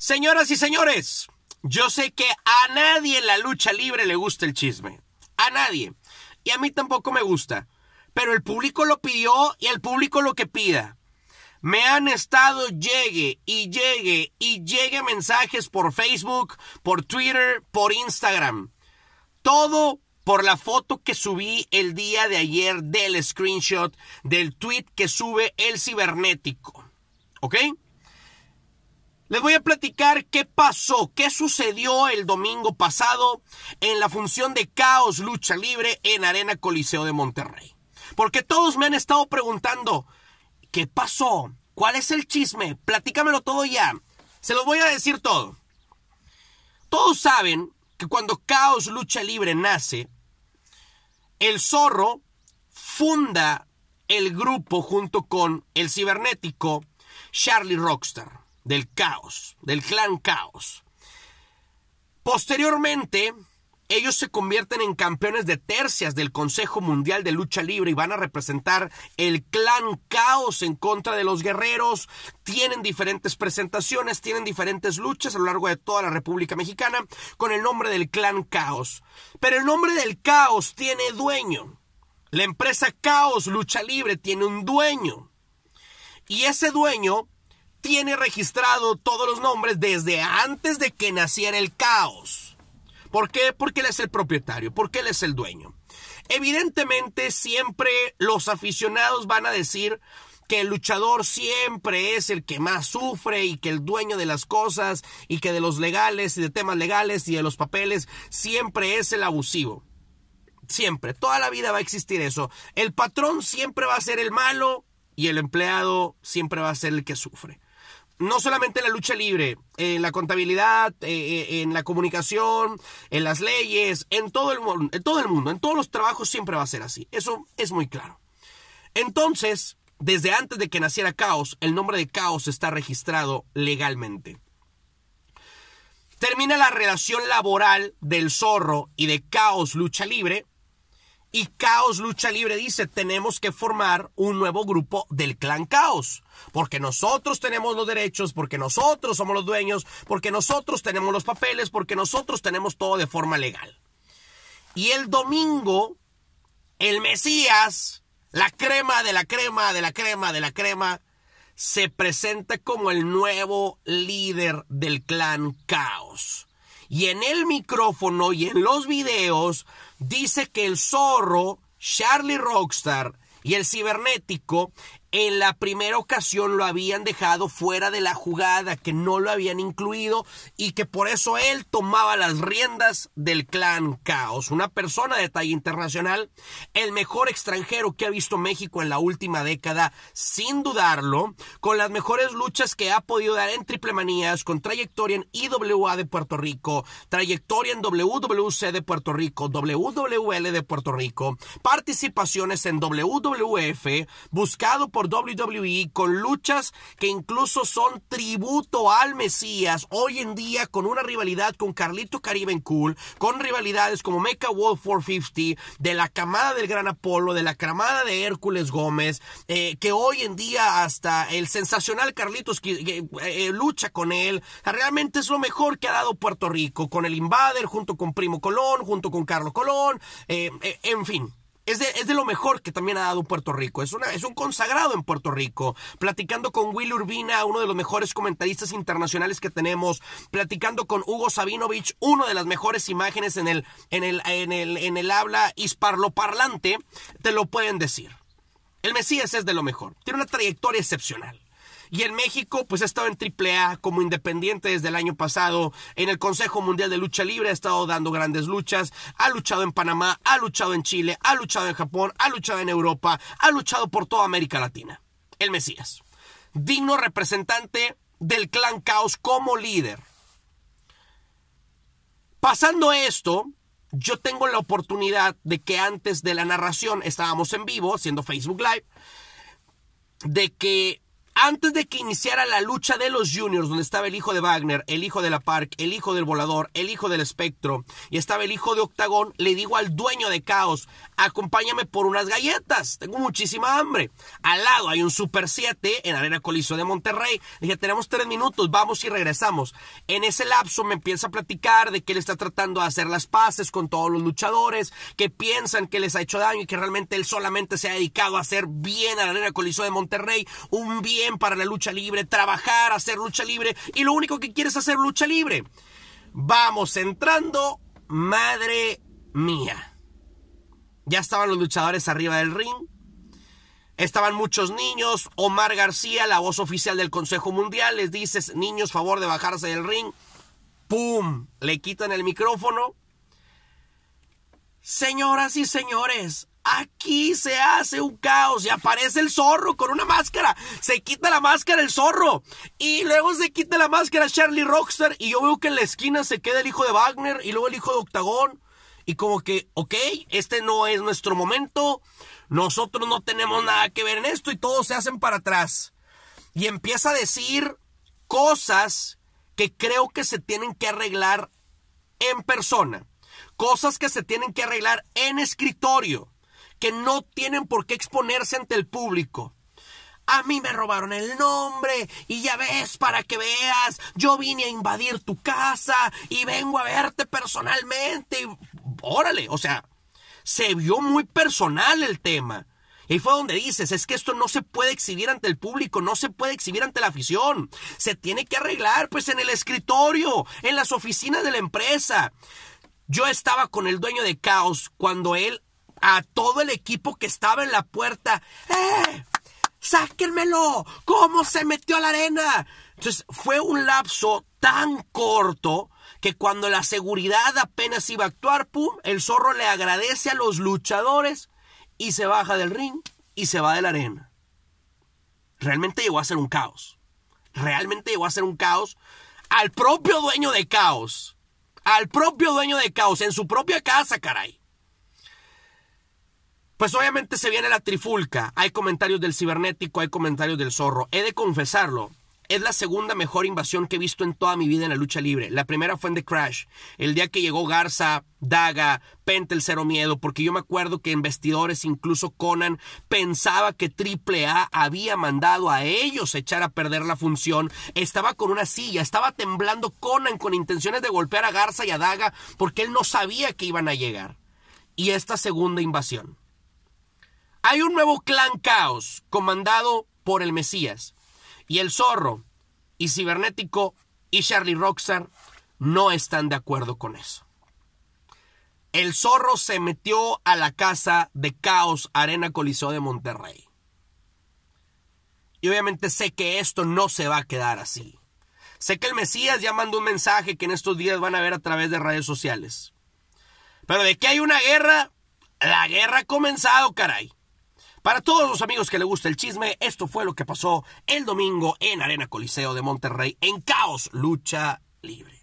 Señoras y señores, yo sé que a nadie en la lucha libre le gusta el chisme. A nadie. Y a mí tampoco me gusta. Pero el público lo pidió y el público lo que pida. Me han estado llegue y llegue y llegue mensajes por Facebook, por Twitter, por Instagram. Todo por la foto que subí el día de ayer del screenshot del tweet que sube el cibernético. ¿Ok? Les voy a platicar qué pasó, qué sucedió el domingo pasado en la función de Caos Lucha Libre en Arena Coliseo de Monterrey. Porque todos me han estado preguntando, ¿qué pasó? ¿Cuál es el chisme? Platícamelo todo ya. Se los voy a decir todo. Todos saben que cuando Caos Lucha Libre nace, el zorro funda el grupo junto con el cibernético Charlie Rockstar del caos, del clan caos. Posteriormente, ellos se convierten en campeones de tercias del Consejo Mundial de Lucha Libre y van a representar el clan caos en contra de los guerreros. Tienen diferentes presentaciones, tienen diferentes luchas a lo largo de toda la República Mexicana con el nombre del clan caos. Pero el nombre del caos tiene dueño. La empresa Caos Lucha Libre tiene un dueño. Y ese dueño tiene registrado todos los nombres desde antes de que naciera el caos. ¿Por qué? Porque él es el propietario, porque él es el dueño. Evidentemente siempre los aficionados van a decir que el luchador siempre es el que más sufre y que el dueño de las cosas y que de los legales y de temas legales y de los papeles siempre es el abusivo. Siempre, toda la vida va a existir eso. El patrón siempre va a ser el malo y el empleado siempre va a ser el que sufre no solamente en la lucha libre, en la contabilidad, eh, eh, en la comunicación, en las leyes, en todo, el, en todo el mundo, en todos los trabajos siempre va a ser así. Eso es muy claro. Entonces, desde antes de que naciera Caos, el nombre de Caos está registrado legalmente. Termina la relación laboral del zorro y de Caos Lucha Libre y Caos Lucha Libre dice, tenemos que formar un nuevo grupo del clan Caos, porque nosotros tenemos los derechos, porque nosotros somos los dueños, porque nosotros tenemos los papeles, porque nosotros tenemos todo de forma legal. Y el domingo, el Mesías, la crema de la crema, de la crema, de la crema, se presenta como el nuevo líder del clan Caos. Y en el micrófono y en los videos dice que el zorro, Charlie Rockstar y el cibernético en la primera ocasión lo habían dejado fuera de la jugada, que no lo habían incluido y que por eso él tomaba las riendas del clan Caos. Una persona de talla internacional, el mejor extranjero que ha visto México en la última década, sin dudarlo, con las mejores luchas que ha podido dar en Triple Manías, con trayectoria en IWA de Puerto Rico, trayectoria en WWC de Puerto Rico, WWL de Puerto Rico, participaciones en WWF, buscado por WWE con luchas que incluso son tributo al Mesías. Hoy en día con una rivalidad con Carlito Cariben Cool, con rivalidades como Mecha Wolf 450, de la camada del Gran Apolo, de la camada de Hércules Gómez, eh, que hoy en día hasta el sensacional Carlitos eh, eh, lucha con él. Realmente es lo mejor que ha dado Puerto Rico, con el Invader, junto con Primo Colón, junto con Carlos Colón, en fin es de, lo mejor que también ha dado Puerto Rico. Es, una, es un consagrado en Puerto Rico. Platicando con Will Urbina, uno de los mejores comentaristas internacionales que tenemos. Platicando con Hugo Sabinovich, una de las mejores imágenes en el, en el, en el, en el habla hisparloparlante. Te lo pueden decir. El Mesías es de lo mejor. Tiene una trayectoria excepcional. Y en México, pues ha estado en AAA como independiente desde el año pasado. En el Consejo Mundial de Lucha Libre ha estado dando grandes luchas. Ha luchado en Panamá, ha luchado en Chile, ha luchado en Japón, ha luchado en Europa, ha luchado por toda América Latina. El Mesías. Digno representante del clan Caos como líder. Pasando esto, yo tengo la oportunidad de que antes de la narración estábamos en vivo, haciendo Facebook Live, de que antes de que iniciara la lucha de los juniors, donde estaba el hijo de Wagner, el hijo de la Park, el hijo del Volador, el hijo del Espectro, y estaba el hijo de Octagón, le digo al dueño de Caos, acompáñame por unas galletas, tengo muchísima hambre. Al lado hay un Super 7 en Arena Coliso de Monterrey, le dije, tenemos tres minutos, vamos y regresamos. En ese lapso me empieza a platicar de que él está tratando de hacer las paces con todos los luchadores, que piensan que les ha hecho daño y que realmente él solamente se ha dedicado a hacer bien a la Arena Coliseo de Monterrey, un bien para la lucha libre, trabajar, hacer lucha libre, y lo único que quieres hacer lucha libre. Vamos entrando, madre mía. Ya estaban los luchadores arriba del ring. Estaban muchos niños. Omar García, la voz oficial del Consejo Mundial, les dice, niños, favor de bajarse del ring. ¡Pum! Le quitan el micrófono. Señoras y señores, Aquí se hace un caos y aparece el zorro con una máscara. Se quita la máscara el zorro. Y luego se quita la máscara Charlie Rockstar. Y yo veo que en la esquina se queda el hijo de Wagner y luego el hijo de Octagón. Y como que, ok, este no es nuestro momento. Nosotros no tenemos nada que ver en esto. Y todos se hacen para atrás. Y empieza a decir cosas que creo que se tienen que arreglar en persona. Cosas que se tienen que arreglar en escritorio que no tienen por qué exponerse ante el público. A mí me robaron el nombre y ya ves para que veas, yo vine a invadir tu casa y vengo a verte personalmente. órale, o sea, se vio muy personal el tema. Y fue donde dices, es que esto no se puede exhibir ante el público, no se puede exhibir ante la afición. Se tiene que arreglar pues en el escritorio, en las oficinas de la empresa. Yo estaba con el dueño de Caos cuando él a todo el equipo que estaba en la puerta. ¡Eh! ¡Sáquenmelo! ¿Cómo se metió a la arena? Entonces fue un lapso tan corto que cuando la seguridad apenas iba a actuar, ¡pum! El zorro le agradece a los luchadores y se baja del ring y se va de la arena. Realmente llegó a ser un caos. Realmente llegó a ser un caos al propio dueño de caos. Al propio dueño de caos, en su propia casa, caray. Pues obviamente se viene la trifulca. Hay comentarios del cibernético, hay comentarios del zorro. He de confesarlo. Es la segunda mejor invasión que he visto en toda mi vida en la lucha libre. La primera fue en The Crash, el día que llegó Garza, Daga, Pentel el Cero Miedo, porque yo me acuerdo que en vestidores incluso Conan pensaba que AAA había mandado a ellos echar a perder la función. Estaba con una silla, estaba temblando Conan con intenciones de golpear a Garza y a Daga porque él no sabía que iban a llegar. Y esta segunda invasión hay un nuevo clan caos comandado por el Mesías. Y el zorro y Cibernético y Charlie Roxar no están de acuerdo con eso. El zorro se metió a la casa de Caos Arena Coliseo de Monterrey. Y obviamente sé que esto no se va a quedar así. Sé que el Mesías ya mandó un mensaje que en estos días van a ver a través de redes sociales. Pero de que hay una guerra, la guerra ha comenzado, caray. Para todos los amigos que le gusta el chisme, esto fue lo que pasó el domingo en Arena Coliseo de Monterrey en Caos Lucha Libre.